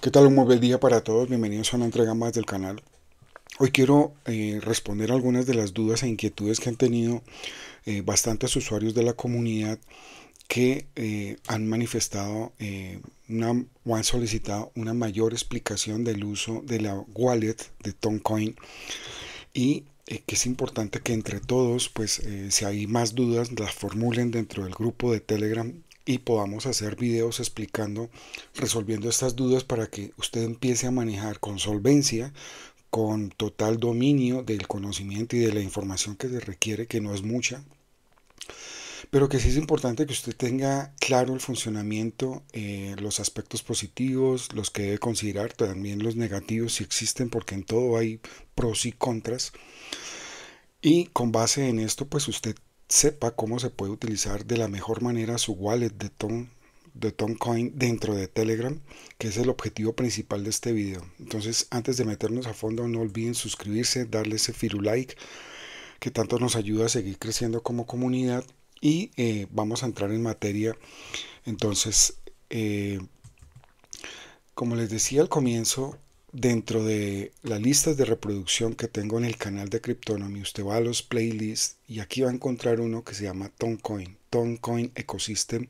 ¿Qué tal? Un muy buen día para todos. Bienvenidos a una entrega más del canal. Hoy quiero eh, responder algunas de las dudas e inquietudes que han tenido eh, bastantes usuarios de la comunidad que eh, han manifestado una, o han solicitado una mayor explicación del uso de la wallet de Toncoin y que es importante que entre todos, pues si hay más dudas, las formulen dentro del grupo de Telegram y podamos hacer videos explicando, resolviendo estas dudas para que usted empiece a manejar con solvencia, con total dominio del conocimiento y de la información que se requiere, que no es mucha, pero que sí es importante que usted tenga claro el funcionamiento, eh, los aspectos positivos, los que debe considerar, también los negativos si existen, porque en todo hay pros y contras. Y con base en esto, pues usted sepa cómo se puede utilizar de la mejor manera su wallet de Tom de Tomcoin dentro de Telegram, que es el objetivo principal de este video. Entonces, antes de meternos a fondo, no olviden suscribirse, darle ese firulike que tanto nos ayuda a seguir creciendo como comunidad y eh, vamos a entrar en materia. Entonces, eh, como les decía al comienzo, dentro de las listas de reproducción que tengo en el canal de Cryptonomy, usted va a los playlists y aquí va a encontrar uno que se llama Toncoin, Toncoin Ecosystem.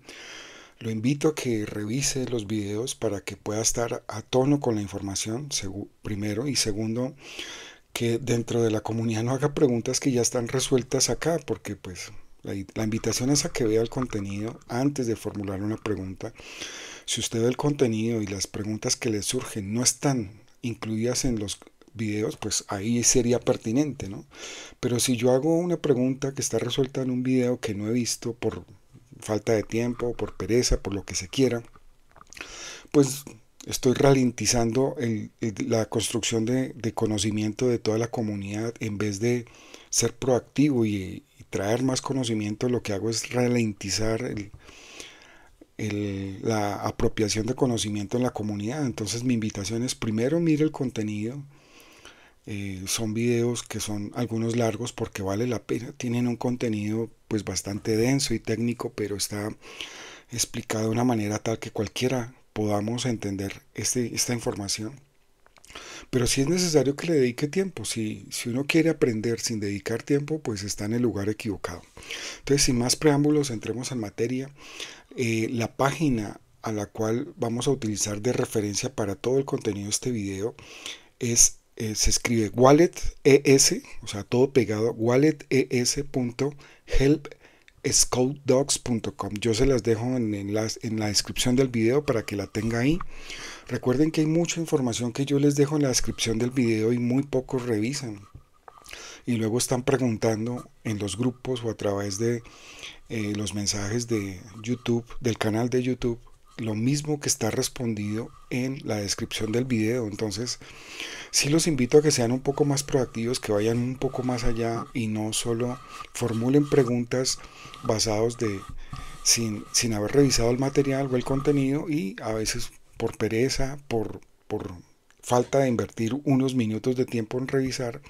Lo invito a que revise los videos para que pueda estar a tono con la información, primero, y segundo, que dentro de la comunidad no haga preguntas que ya están resueltas acá, porque pues la, la invitación es a que vea el contenido antes de formular una pregunta. Si usted ve el contenido y las preguntas que le surgen no están incluidas en los videos, pues ahí sería pertinente, ¿no? Pero si yo hago una pregunta que está resuelta en un video que no he visto por falta de tiempo, por pereza, por lo que se quiera, pues estoy ralentizando la construcción de, conocimiento de toda la comunidad en vez de ser proactivo y traer más conocimiento, lo que hago es ralentizar el, la apropiación de conocimiento en la comunidad. Entonces mi invitación es primero mire el contenido. Eh, son videos que son algunos largos porque vale la pena. Tienen un contenido pues bastante denso y técnico, pero está explicado de una manera tal que cualquiera podamos entender este, esta información. Pero si es necesario que le dedique tiempo. Si, si uno quiere aprender sin dedicar tiempo, pues está en el lugar equivocado. Entonces, sin más preámbulos, entremos en materia. Eh, la página a la cual vamos a utilizar de referencia para todo el contenido de este video es eh, se escribe wallet es o sea todo pegado walletes.helpscoutdogs.com yo se las dejo en, la, en la descripción del video para que la tenga ahí recuerden que hay mucha información que yo les dejo en la descripción del video y muy pocos revisan y luego están preguntando en los grupos o a través de eh, los mensajes de YouTube, del canal de YouTube, lo mismo que está respondido en la descripción del video. Entonces, sí los invito a que sean un poco más proactivos, que vayan un poco más allá y no solo formulen preguntas basados de sin, sin haber revisado el material o el contenido y a veces por pereza, por, por falta de invertir unos minutos de tiempo en revisar,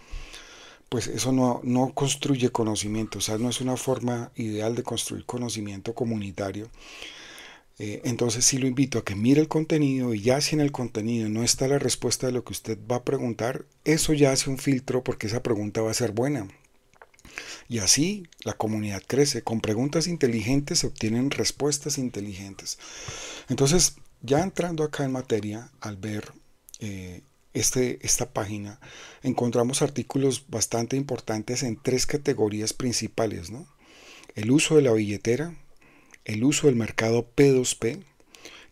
pues eso no, construye conocimiento, o sea, no es una forma ideal de construir conocimiento comunitario. Eh, entonces sí lo invito a que mire el contenido y ya si en el contenido no está la respuesta de lo que usted va a preguntar, eso ya hace un filtro porque esa pregunta va a ser buena. Y así la comunidad crece. Con preguntas inteligentes se obtienen respuestas inteligentes. Entonces, ya entrando acá en materia, al ver eh, este, esta página, encontramos artículos bastante importantes en tres categorías principales, El uso de la billetera, el uso del mercado P2P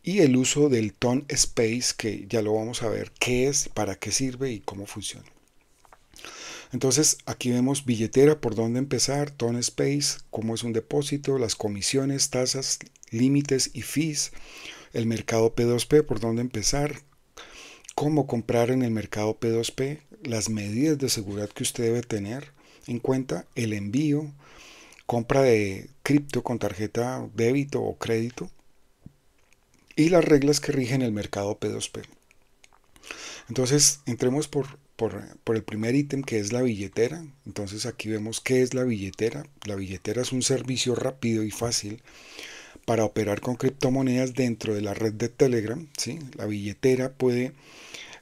y el uso del Ton Space, que ya lo vamos a ver qué es, para qué sirve y cómo funciona. Entonces aquí vemos billetera, por dónde empezar, Ton Space, cómo es un depósito, las comisiones, tasas, límites y fees, el mercado P2P, por dónde empezar, cómo comprar en el mercado P2P, las medidas de seguridad que usted debe tener en cuenta, el envío, compra de cripto con tarjeta débito o crédito y las reglas que rigen el mercado P2P. Entonces, entremos por, el primer ítem que es la billetera. Entonces aquí vemos qué es la billetera. La billetera es un servicio rápido y fácil para operar con criptomonedas dentro de la red de Telegram. ¿sí? La billetera puede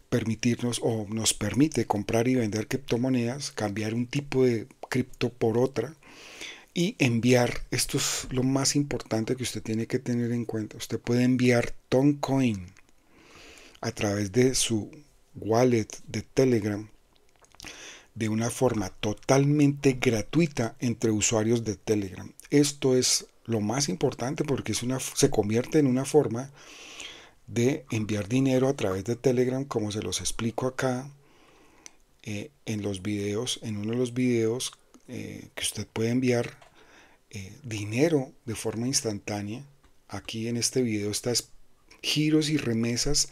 permitirnos o nos permite comprar y vender criptomonedas, cambiar un tipo de cripto por otra y enviar, esto es lo más importante que usted tiene que tener en cuenta, usted puede enviar Toncoin a través de su wallet de Telegram de una forma totalmente gratuita entre usuarios de Telegram. Esto es lo más importante porque es una, se convierte en una forma de enviar dinero a través de Telegram, como se los explico acá eh, en los videos, en uno de los videos eh, que usted puede enviar eh, dinero de forma instantánea. Aquí en este video está giros y remesas,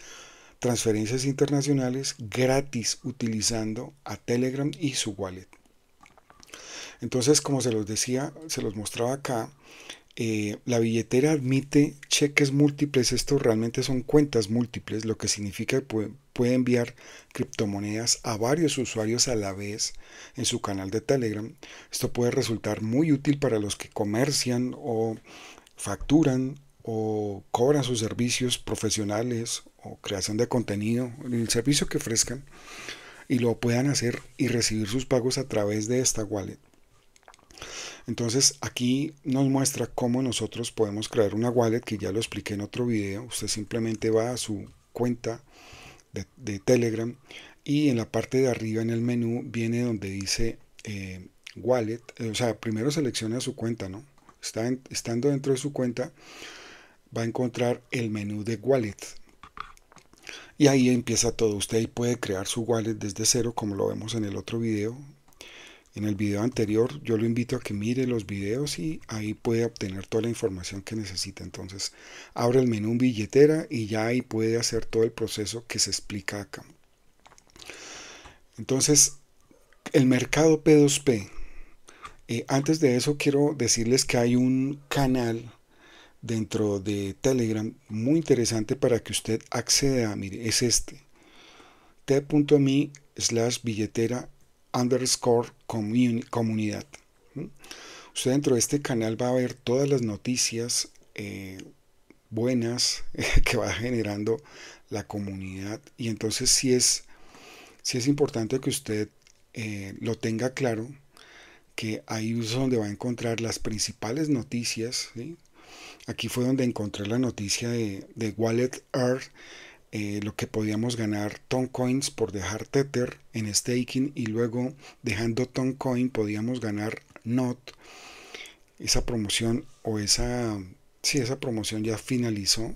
transferencias internacionales gratis utilizando a Telegram y su wallet. Entonces, como se los decía, se los mostraba acá, eh, la billetera admite cheques múltiples, esto realmente son cuentas múltiples, lo que significa que puede, puede, enviar criptomonedas a varios usuarios a la vez en su canal de Telegram. Esto puede resultar muy útil para los que comercian o facturan o cobran sus servicios profesionales o creación de contenido, el servicio que ofrezcan y lo puedan hacer y recibir sus pagos a través de esta wallet. Entonces aquí nos muestra cómo nosotros podemos crear una wallet que ya lo expliqué en otro video. Usted simplemente va a su cuenta de, Telegram y en la parte de arriba en el menú viene donde dice eh, wallet. Eh, o sea, primero selecciona su cuenta, ¿no? Está estando dentro de su cuenta va a encontrar el menú de wallet. Y ahí empieza todo. Usted ahí puede crear su wallet desde cero como lo vemos en el otro video. En el video anterior yo lo invito a que mire los videos y ahí puede obtener toda la información que necesita. Entonces abre el menú billetera y ya ahí puede hacer todo el proceso que se explica acá. Entonces el mercado P2P. Eh, antes de eso quiero decirles que hay un canal dentro de Telegram muy interesante para que usted acceda. Mire, es este. t.me slash billetera underscore comunidad. Usted dentro de este canal va a ver todas las noticias eh, buenas que va generando la comunidad y entonces si es, si es importante que usted eh, lo tenga claro que ahí es donde va a encontrar las principales noticias. Aquí fue donde encontré la noticia de, de Wallet Earth eh, lo que podíamos ganar Ton Coins por dejar Tether en staking y luego dejando Ton Coin podíamos ganar NOT. Esa promoción o esa... si esa promoción ya finalizó.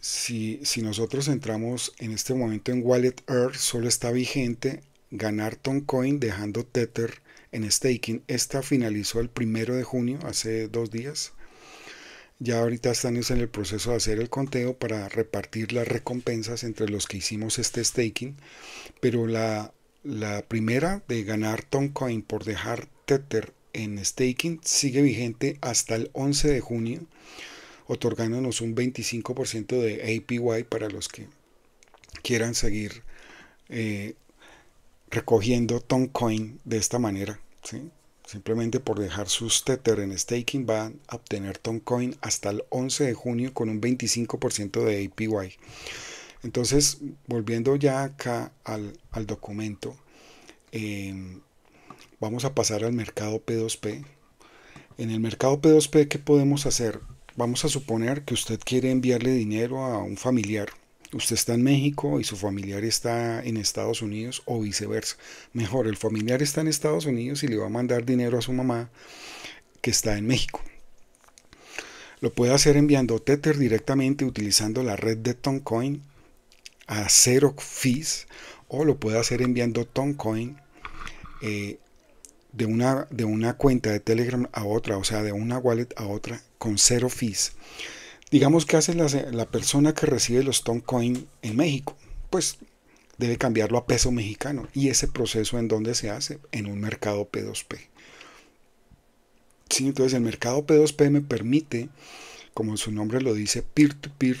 Si, si nosotros entramos en este momento en Wallet Earth, solo está vigente ganar Ton Coin dejando Tether en staking. Esta finalizó el primero de junio, hace dos días. Ya ahorita están en el proceso de hacer el conteo para repartir las recompensas entre los que hicimos este staking. Pero la, primera de ganar Toncoin por dejar Tether en staking sigue vigente hasta el 11 de junio, otorgándonos un 25% de APY para los que quieran seguir eh, recogiendo Toncoin de esta manera. Simplemente por dejar sus Tether en staking van a obtener Toncoin hasta el 11 de junio con un 25% de APY. Entonces, volviendo ya acá al, documento, em, vamos a pasar al mercado P2P. En el mercado P2P, ¿qué podemos hacer? Vamos a suponer que usted quiere enviarle dinero a un familiar usted está en México y su familiar está en Estados Unidos o viceversa. Mejor, el familiar está en Estados Unidos y le va a mandar dinero a su mamá que está en México. Lo puede hacer enviando Tether directamente utilizando la red de Toncoin a cero fees o lo puede hacer enviando Toncoin coin eh, de, una, de una cuenta de Telegram a otra, o sea, de una wallet a otra con cero fees. Digamos que hace la, persona que recibe los Stone en México. Pues debe cambiarlo a peso mexicano. ¿Y ese proceso en dónde se hace? En un mercado P2P. entonces el mercado P2P me permite, como su nombre lo dice, peer to -peer,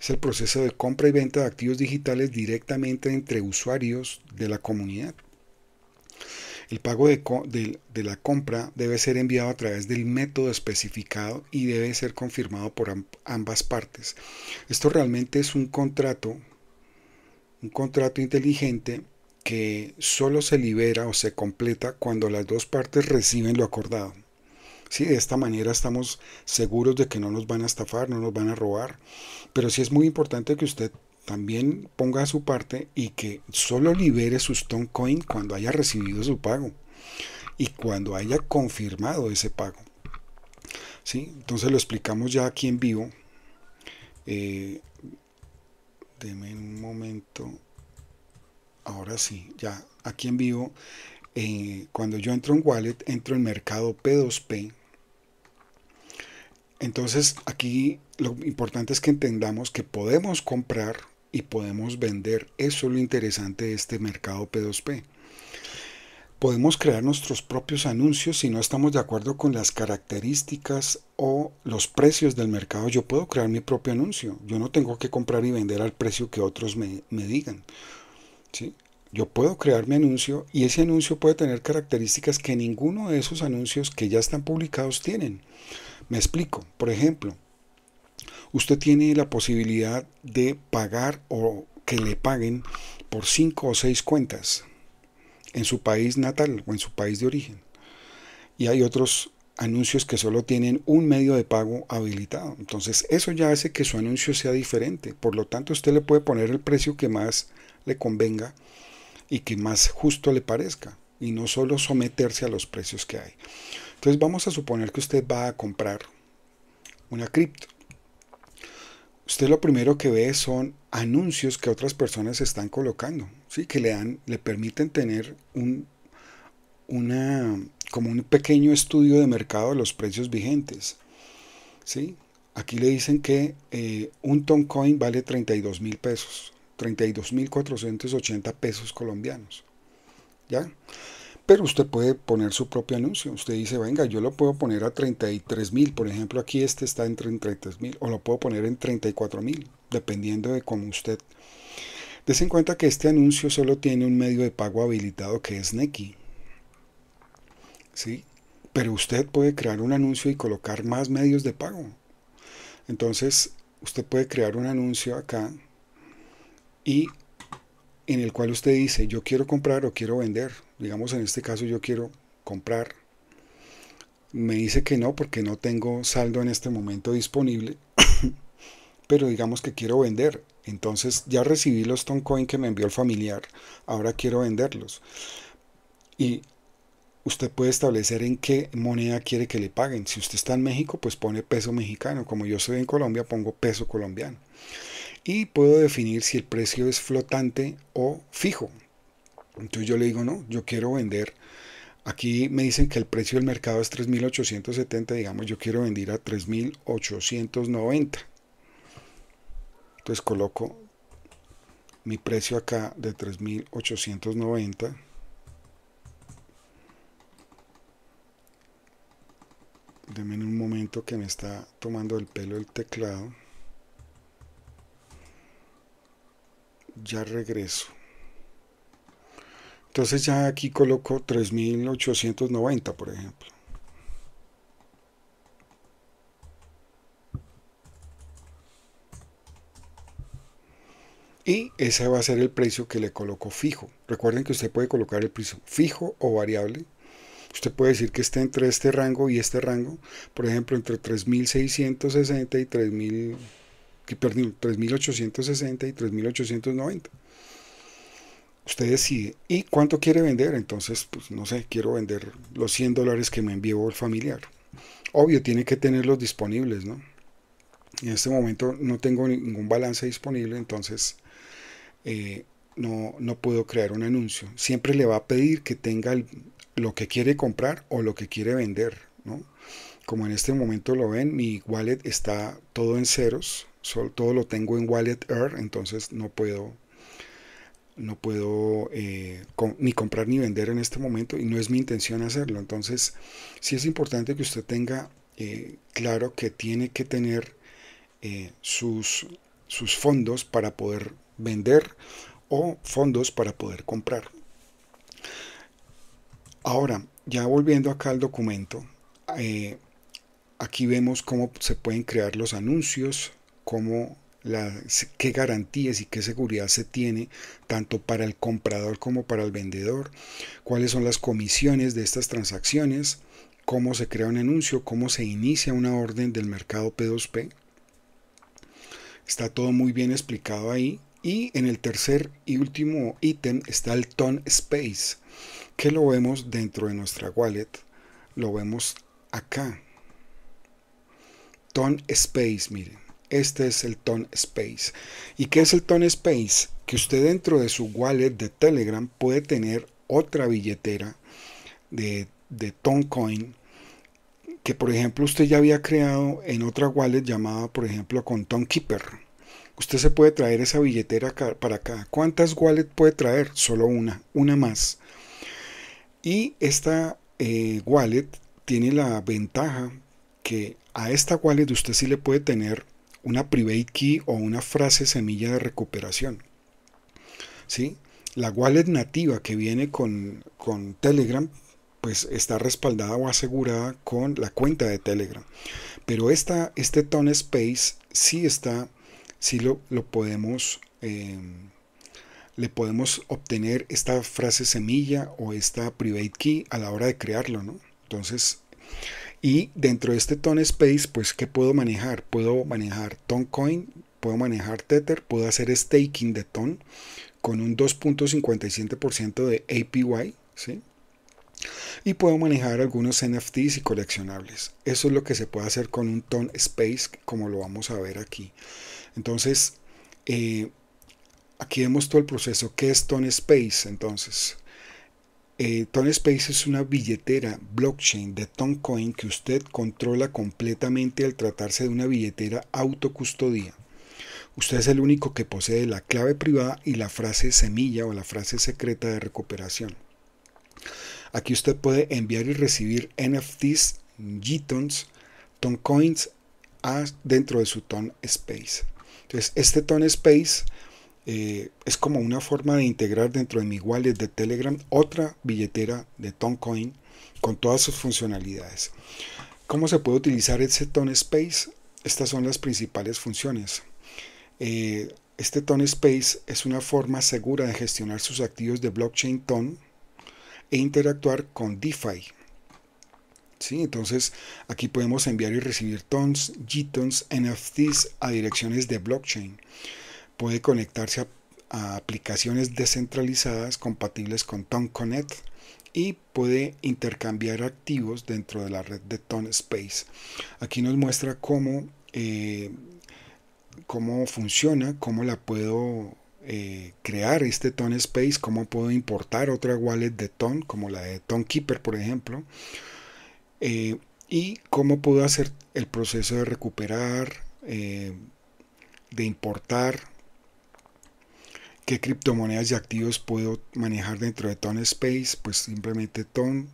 es el proceso de compra y venta de activos digitales directamente entre usuarios de la comunidad. El pago de, la compra debe ser enviado a través del método especificado y debe ser confirmado por ambas partes. Esto realmente es un contrato, un contrato inteligente que solo se libera o se completa cuando las dos partes reciben lo acordado. Sí, de esta manera estamos seguros de que no nos van a estafar, no nos van a robar. Pero sí es muy importante que usted también ponga su parte y que solo libere su Stone Coin cuando haya recibido su pago y cuando haya confirmado ese pago. ¿Sí? Entonces lo explicamos ya aquí en vivo. Eh, deme un momento. Ahora sí, ya aquí en vivo. Eh, cuando yo entro en Wallet, entro en mercado P2P. Entonces aquí lo importante es que entendamos que podemos comprar y podemos vender. Eso es lo interesante de este mercado P2P. Podemos crear nuestros propios anuncios si no estamos de acuerdo con las características o los precios del mercado. Yo puedo crear mi propio anuncio. Yo no tengo que comprar y vender al precio que otros me, digan. ¿sí? Yo puedo crear mi anuncio y ese anuncio puede tener características que ninguno de esos anuncios que ya están publicados tienen. Me explico. Por ejemplo, usted tiene la posibilidad de pagar o que le paguen por cinco o seis cuentas en su país natal o en su país de origen. Y hay otros anuncios que solo tienen un medio de pago habilitado. Entonces eso ya hace que su anuncio sea diferente. Por lo tanto, usted le puede poner el precio que más le convenga y que más justo le parezca. Y no solo someterse a los precios que hay. Entonces vamos a suponer que usted va a comprar una cripto usted lo primero que ve son anuncios que otras personas están colocando, ¿sí? que le, dan, le permiten tener un, una, como un pequeño estudio de mercado de los precios vigentes. ¿sí? Aquí le dicen que eh, un ton coin vale 32 mil pesos, 32 mil 480 pesos colombianos. ¿ya? Pero usted puede poner su propio anuncio. Usted dice, venga, yo lo puedo poner a 33 mil. Por ejemplo, aquí este está en 33 mil. O lo puedo poner en 34 mil, dependiendo de cómo usted. Dese en cuenta que este anuncio solo tiene un medio de pago habilitado que es Neki. ¿Sí? Pero usted puede crear un anuncio y colocar más medios de pago. Entonces, usted puede crear un anuncio acá y en el cual usted dice, yo quiero comprar o quiero vender digamos en este caso yo quiero comprar, me dice que no porque no tengo saldo en este momento disponible, pero digamos que quiero vender. Entonces ya recibí los Toncoin que me envió el familiar, ahora quiero venderlos. Y usted puede establecer en qué moneda quiere que le paguen. Si usted está en México, pues pone peso mexicano. Como yo soy en Colombia, pongo peso colombiano. Y puedo definir si el precio es flotante o fijo. Entonces yo le digo, no, yo quiero vender. Aquí me dicen que el precio del mercado es 3.870, digamos, yo quiero vender a 3.890. Entonces coloco mi precio acá de 3.890. Deme un momento que me está tomando el pelo el teclado. Ya regreso. Entonces ya aquí coloco 3890, por ejemplo. Y ese va a ser el precio que le coloco fijo. Recuerden que usted puede colocar el precio fijo o variable. Usted puede decir que esté entre este rango y este rango. Por ejemplo, entre 3660 y 3000, 3860 y 3890. Usted decide. ¿Y cuánto quiere vender? Entonces, pues no sé, quiero vender los 100 dólares que me envió el familiar. Obvio, tiene que tenerlos disponibles, ¿no? En este momento no tengo ningún balance disponible, entonces eh, no, no puedo crear un anuncio. Siempre le va a pedir que tenga lo que quiere comprar o lo que quiere vender, ¿no? Como en este momento lo ven, mi wallet está todo en ceros, todo lo tengo en wallet air, entonces no puedo no puedo eh, ni comprar ni vender en este momento y no es mi intención hacerlo. Entonces, sí es importante que usted tenga eh, claro que tiene que tener eh, sus, sus fondos para poder vender o fondos para poder comprar. Ahora, ya volviendo acá al documento, aquí vemos cómo se pueden crear los anuncios, cómo las, qué garantías y qué seguridad se tiene tanto para el comprador como para el vendedor, cuáles son las comisiones de estas transacciones, cómo se crea un anuncio, cómo se inicia una orden del mercado P2P. Está todo muy bien explicado ahí. Y en el tercer y último ítem está el Ton Space, que lo vemos dentro de nuestra wallet. Lo vemos acá. Ton Space, miren este es el Ton Space. ¿Y qué es el Ton Space? Que usted dentro de su wallet de Telegram puede tener otra billetera de, de Coin que por ejemplo usted ya había creado en otra wallet llamada por ejemplo con Keeper Usted se puede traer esa billetera para acá. ¿Cuántas wallets puede traer? Solo una, una más. Y esta eh, wallet tiene la ventaja que a esta wallet usted sí le puede tener una private key o una frase semilla de recuperación. ¿Sí? La wallet nativa que viene con, Telegram pues está respaldada o asegurada con la cuenta de Telegram. Pero esta, este Tone Space sí está, sí lo, lo podemos, em, le podemos obtener esta frase semilla o esta private key a la hora de crearlo, ¿no? Entonces, y dentro de este Tone Space, pues, ¿qué puedo manejar? Puedo manejar coin, puedo manejar Tether, puedo hacer staking de Ton con un 2.57% de APY, ¿sí? Y puedo manejar algunos NFTs y coleccionables. Eso es lo que se puede hacer con un Ton Space, como lo vamos a ver aquí. Entonces, eh, aquí vemos todo el proceso. ¿Qué es Ton Space? Entonces, eh, ToneSpace es una billetera blockchain de Toncoin que usted controla completamente al tratarse de una billetera autocustodía. Usted es el único que posee la clave privada y la frase semilla o la frase secreta de recuperación. Aquí usted puede enviar y recibir NFTs, Gitons, Toncoins ah, dentro de su Ton Space. Entonces, este Ton Space eh, es como una forma de integrar dentro de mi wallet de Telegram otra billetera de Toncoin con todas sus funcionalidades. ¿Cómo se puede utilizar ese Ton Space? Estas son las principales funciones. Eh, este Ton Space es una forma segura de gestionar sus activos de blockchain Tone e interactuar con DeFi, ¿Sí? Entonces aquí podemos enviar y recibir tons, Gtons, NFTs a direcciones de blockchain puede conectarse a, aplicaciones descentralizadas compatibles con ToneConnect Connect y puede intercambiar activos dentro de la red de Ton Space. Aquí nos muestra cómo, eh, cómo funciona, cómo la puedo eh, crear este Ton Space, cómo puedo importar otra wallet de Ton, como la de Ton Keeper, por ejemplo, eh, y cómo puedo hacer el proceso de recuperar, de importar qué criptomonedas y activos puedo manejar dentro de Ton Space, pues simplemente Ton,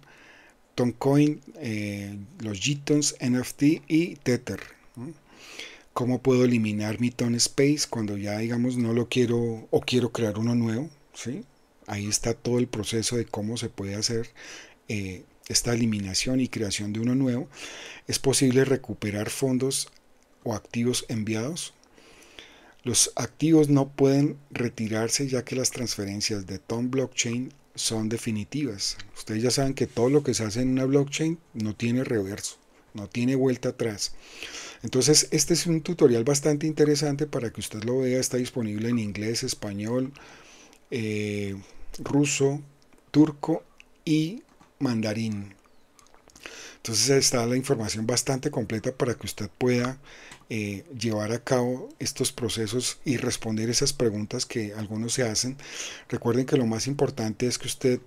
Toncoin, eh, los Jitons, NFT y Tether. ¿Cómo puedo eliminar mi Ton Space cuando ya digamos no lo quiero o quiero crear uno nuevo? ¿sí? Ahí está todo el proceso de cómo se puede hacer eh, esta eliminación y creación de uno nuevo. Es posible recuperar fondos o activos enviados los activos no pueden retirarse ya que las transferencias de Tom Blockchain son definitivas. Ustedes ya saben que todo lo que se hace en una blockchain no tiene reverso, no tiene vuelta atrás. Entonces, este es un tutorial bastante interesante para que usted lo vea. Está disponible en inglés, español, eh, ruso, turco y mandarín. Entonces está la información bastante completa para que usted pueda eh, llevar a cabo estos procesos y responder esas preguntas que algunos se hacen. Recuerden que lo más importante es que usted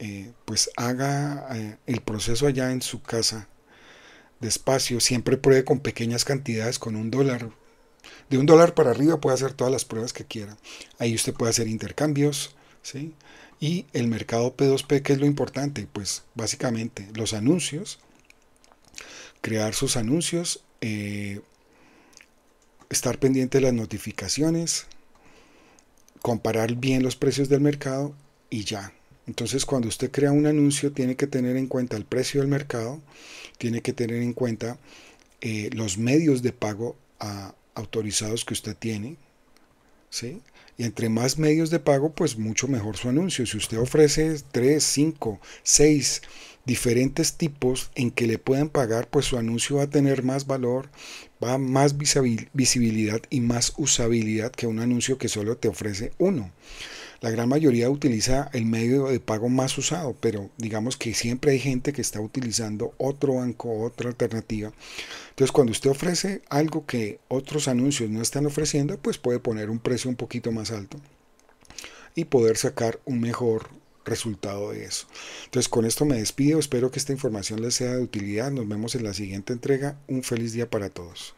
eh, pues haga eh, el proceso allá en su casa despacio, siempre pruebe con pequeñas cantidades, con un dólar. De un dólar para arriba puede hacer todas las pruebas que quiera. Ahí usted puede hacer intercambios, ¿sí? Y el mercado P2P, qué es lo importante, pues básicamente los anuncios, crear sus anuncios, eh, estar pendiente de las notificaciones, comparar bien los precios del mercado y ya. Entonces cuando usted crea un anuncio tiene que tener en cuenta el precio del mercado, tiene que tener en cuenta eh, los medios de pago ah, autorizados que usted tiene. ¿sí? Y entre más medios de pago, pues mucho mejor su anuncio. Si usted ofrece 3, 5, 6 diferentes tipos en que le pueden pagar, pues su anuncio va a tener más valor, va a más visibilidad y más usabilidad que un anuncio que solo te ofrece uno. La gran mayoría utiliza el medio de pago más usado, pero digamos que siempre hay gente que está utilizando otro banco, otra alternativa. Entonces, cuando usted ofrece algo que otros anuncios no están ofreciendo, pues puede poner un precio un poquito más alto y poder sacar un mejor resultado de eso. Entonces con esto me despido, espero que esta información les sea de utilidad, nos vemos en la siguiente entrega, un feliz día para todos.